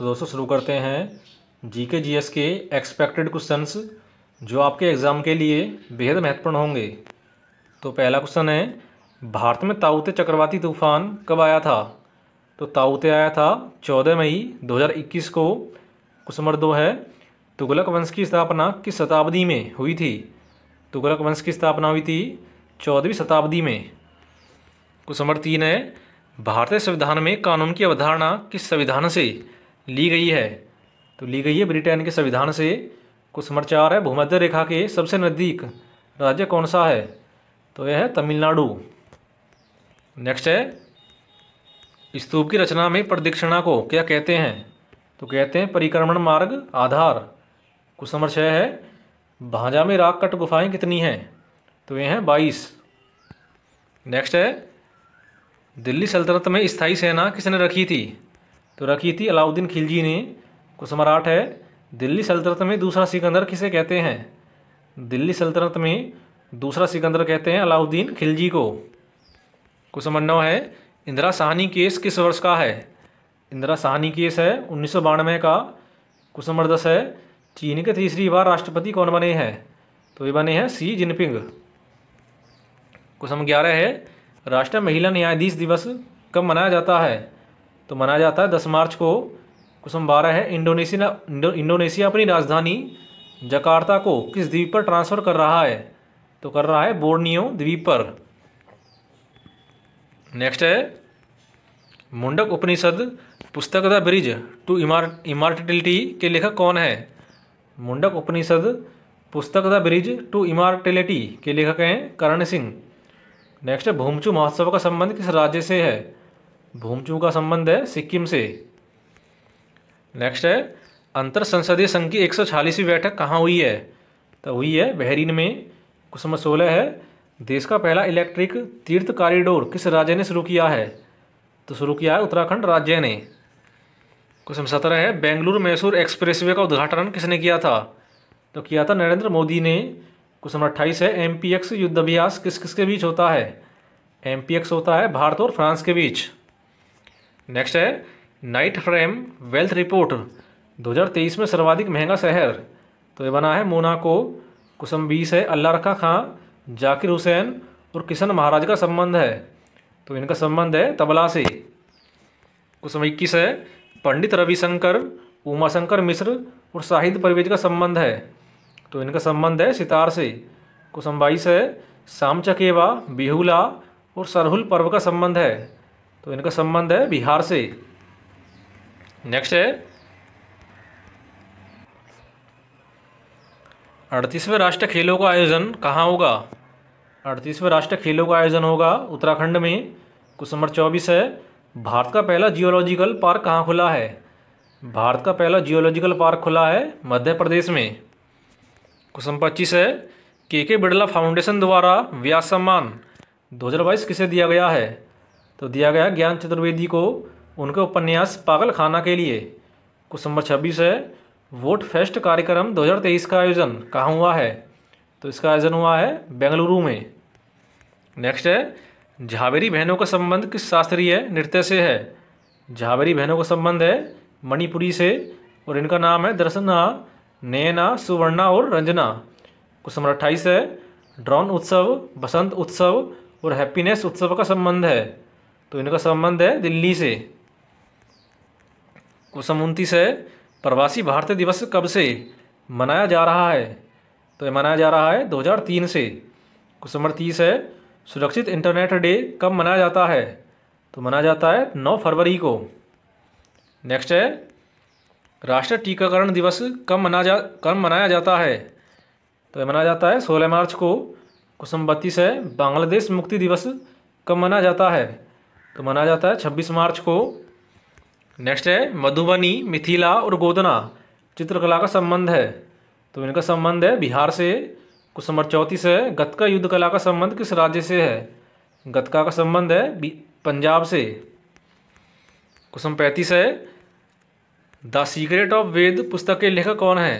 तो दोस्तों शुरू करते हैं जी के जी एस के एक्सपेक्टेड क्वेश्चंस जो आपके एग्ज़ाम के लिए बेहद महत्वपूर्ण होंगे तो पहला क्वेश्चन है भारत में ताउते चक्रवाती तूफान कब आया था तो ताउते आया था 14 मई 2021 को क्वेश्चन नंबर दो है तुगलक वंश की स्थापना किस शताब्दी में हुई थी तुगलक वंश की स्थापना हुई थी चौदहवीं शताब्दी में क्वेश्चन नंबर तीन है भारतीय संविधान में कानून की अवधारणा किस संविधान से ली गई है तो ली गई है ब्रिटेन के संविधान से कुछ समाचार है भूमध्य रेखा के सबसे नज़दीक राज्य कौन सा है तो यह है तमिलनाडु नेक्स्ट है स्तूप की रचना में प्रदक्षिणा को क्या कहते हैं तो कहते हैं परिक्रमण मार्ग आधार कुछ नंबर छः है भाजा में राग कट गुफाएँ कितनी हैं तो ये हैं बाईस नेक्स्ट है दिल्ली सल्तनत में स्थायी सेना किसने रखी थी तो रखी थी अलाउद्दीन खिलजी ने क्वेश्चन नंबर आठ है दिल्ली सल्तनत में दूसरा सिकंदर किसे कहते हैं दिल्ली सल्तनत में दूसरा सिकंदर कहते हैं अलाउद्दीन खिलजी को क्वेश्चन नंबर नौ है इंदिरा साहनी केस किस वर्ष का है इंदिरा साहनी केस है उन्नीस सौ बानवे का क्वेश्चन नंबर दस है चीन के तीसरी बार राष्ट्रपति कौन बने हैं तो ये बने हैं सी जिनपिंग क्वेश्चन नंबर ग्यारह है राष्ट्रीय महिला न्यायाधीश दिवस कब मनाया जाता है तो मनाया जाता है दस मार्च को कुसुम बारह है इंडोनेशिया इंडोनेशिया अपनी राजधानी जकार्ता को किस द्वीप पर ट्रांसफ़र कर रहा है तो कर रहा है बोर्नियो द्वीप पर नेक्स्ट है मुंडक उपनिषद पुस्तक द ब्रिज टू इमार इमार्टिलिटी के लेखक कौन है मुंडक उपनिषद पुस्तक द ब्रिज टू इमार्टिलिटी के लेखक हैं करण सिंह नेक्स्ट है भूमचू महोत्सव का संबंध किस राज्य से है भूमचू का संबंध है सिक्किम से नेक्स्ट है अंतर संसदीय संघ की एक बैठक कहाँ हुई है तो हुई है बहरीन में कुछ नंबर सोलह है देश का पहला इलेक्ट्रिक तीर्थ कॉरिडोर किस राज्य ने शुरू किया है तो शुरू किया है उत्तराखंड राज्य ने क्वेश्चन सत्रह है बेंगलुरु मैसूर एक्सप्रेसवे का उद्घाटन किसने किया था तो किया था नरेंद्र मोदी ने क्वेश्चन अट्ठाईस है एम युद्ध अभ्यास किस किस बीच होता है एम होता है भारत और फ्रांस के बीच नेक्स्ट है नाइट फ्रेम वेल्थ रिपोर्ट 2023 में सर्वाधिक महंगा शहर तो ये बना है मोनाको बीस है अल्लाह रखा खां जाकिर हुसैन और किशन महाराज का संबंध है तो इनका संबंध है तबला से कुसम इक्कीस है पंडित रविशंकर उमाशंकर मिश्र और साहिद परवेज का संबंध है तो इनका संबंध है सितार से कुसम बाईस है शाम चकेवा बिहुला और सरहुल पर्व का संबंध है तो इनका संबंध है बिहार से नेक्स्ट है अड़तीसवें राष्ट्रीय खेलों का आयोजन कहाँ होगा अड़तीसवें राष्ट्रीय खेलों का आयोजन होगा उत्तराखंड में क्वेश्चन नंबर चौबीस है भारत का पहला जियोलॉजिकल पार्क कहाँ खुला है भारत का पहला जियोलॉजिकल पार्क खुला है मध्य प्रदेश में क्वेश्चन पच्चीस है के के बिड़ला फाउंडेशन द्वारा व्यास सम्मान बाईस किसे दिया गया है तो दिया गया ज्ञान चतुर्वेदी को उनके उपन्यास पागल खाना के लिए क्वेश्चन नंबर छब्बीस है वोट फेस्ट कार्यक्रम 2023 का आयोजन कहाँ हुआ है तो इसका आयोजन हुआ है बेंगलुरु में नेक्स्ट है झावेरी बहनों का संबंध किस शास्त्रीय नृत्य से है झावेरी बहनों का संबंध है मणिपुरी से और इनका नाम है दर्शना नैना सुवर्णा और रंजना क्वेश्चन नंबर अट्ठाईस है ड्रोन उत्सव बसंत उत्सव और हैप्पीनेस उत्सव का संबंध है तो इनका संबंध है दिल्ली से क्वेश्चन उनतीस है प्रवासी भारतीय दिवस कब से मनाया जा रहा है तो ये मनाया जा रहा है 2003 से क्वेश्चन नंबर तीस है सुरक्षित इंटरनेट डे कब मनाया जाता है तो मनाया जाता है 9 फरवरी को नेक्स्ट है राष्ट्रीय टीकाकरण दिवस कब मनाया जा कब मनाया जाता है तो यह मनाया जाता है सोलह मार्च को क्वेश्चन बत्तीस है बांग्लादेश मुक्ति दिवस कब मनाया जाता है तो मनाया जाता है छब्बीस मार्च को नेक्स्ट है मधुबनी मिथिला और गोदना चित्रकला का संबंध है तो इनका संबंध है बिहार से कुछ नंबर चौंतीस है गतका युद्ध कला का संबंध किस राज्य से है गतका का संबंध है पंजाब से नंबर पैंतीस है द सीक्रेट ऑफ वेद पुस्तक के लेखक कौन है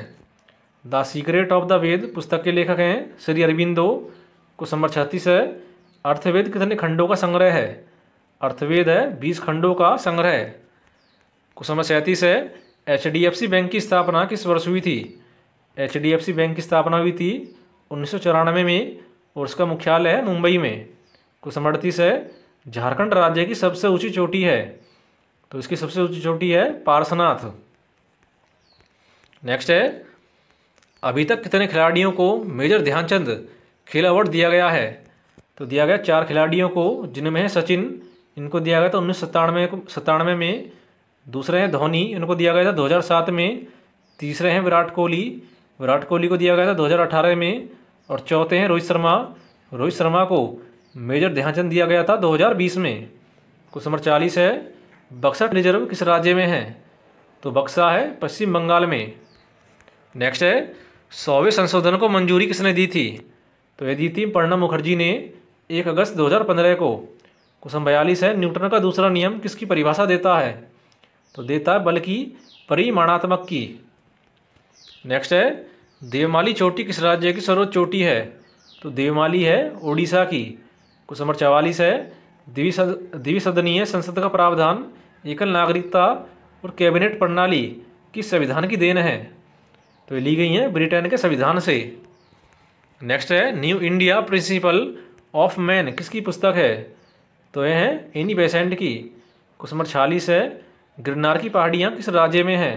the secret of the Veda पुस्तक के लेखक हैं श्री अरविंदो नंबर छत्तीस है अर्थवेद कितने खंडों का संग्रह है अर्थवेद है बीस खंडों का संग्रह है कुछ सैंतीस है H D F C bank की स्थापना किस वर्ष हुई थी H D F C bank की स्थापना हुई थी उन्नीस सौ चौरानवे में और उसका मुख्यालय है मुंबई में कुछ नंबर अड़तीस है झारखंड राज्य की सबसे ऊंची चोटी है तो इसकी सबसे ऊंची चोटी है पारसनाथ नेक्स्ट है अभी तक कितने खिलाड़ियों को मेजर ध्यानचंद खेल अवार्ड दिया गया है तो दिया गया चार खिलाड़ियों को जिनमें है सचिन इनको दिया गया था उन्नीस सत्तानवे सत्तानवे में दूसरे हैं धोनी इनको दिया गया था 2007 में तीसरे हैं विराट कोहली विराट कोहली को दिया गया था 2018 में और चौथे हैं रोहित शर्मा रोहित शर्मा को मेजर ध्यानचंद दिया गया था 2020 में कुछ नंबर चालीस है बक्सा रिजर्व किस राज्य में है तो बक्सा है पश्चिम बंगाल में नेक्स्ट है सौवें संशोधन को मंजूरी किसने दी थी तो ये दी थी प्रणब मुखर्जी ने एक अगस्त पंद्रह को क्वेश्चन बयालीस है न्यूटन का दूसरा नियम किसकी परिभाषा देता है तो देता है बल्कि परिमाणात्मक की नेक्स्ट है देवमाली चोटी किस राज्य की सर्वोच्च चोटी है तो देवमाली है ओडिशा की क्वेश्चन नंबर चवालीस है द्विसदनीय संसद का प्रावधान एकल नागरिकता और कैबिनेट प्रणाली किस संविधान की देन है तो ये ली गई हैं ब्रिटेन के संविधान से नेक्स्ट है new India principle of man किसकी पुस्तक है तो ये है इन्हीं बेसेंट की क्वेश्चन नंबर छियालीस है गिरनार की पहाड़ियाँ किस राज्य में हैं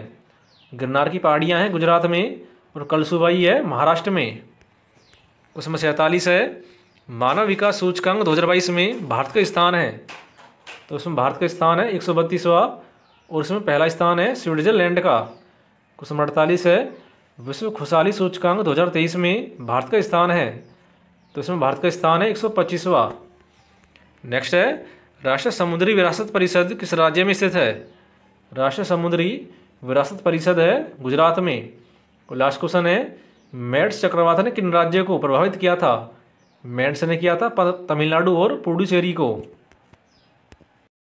गिरनार की पहाड़ियाँ हैं गुजरात में और कलसुबाई है महाराष्ट्र में क्वेश्चन नंबर सैंतालीस है मानव विकास सूचकांक बाईस में भारत का स्थान है तो उसमें भारत का स्थान है एक और उसमें पहला स्थान है स्विट्जरलैंड का क्वेश्चन नंबर अड़तालीस है विश्व खुशहाली सूचकांक 2023 में भारत का स्थान है तो इसमें भारत का स्थान है एक सौ पच्चीसवा नेक्स्ट है राष्ट्रीय समुद्री विरासत परिषद किस राज्य में स्थित है राष्ट्रीय समुद्री विरासत परिषद है गुजरात में और लास्ट क्वेश्चन है मेड्स चक्रवात ने किन राज्य को प्रभावित किया था मेड्स ने किया था तमिलनाडु और पुडुचेरी को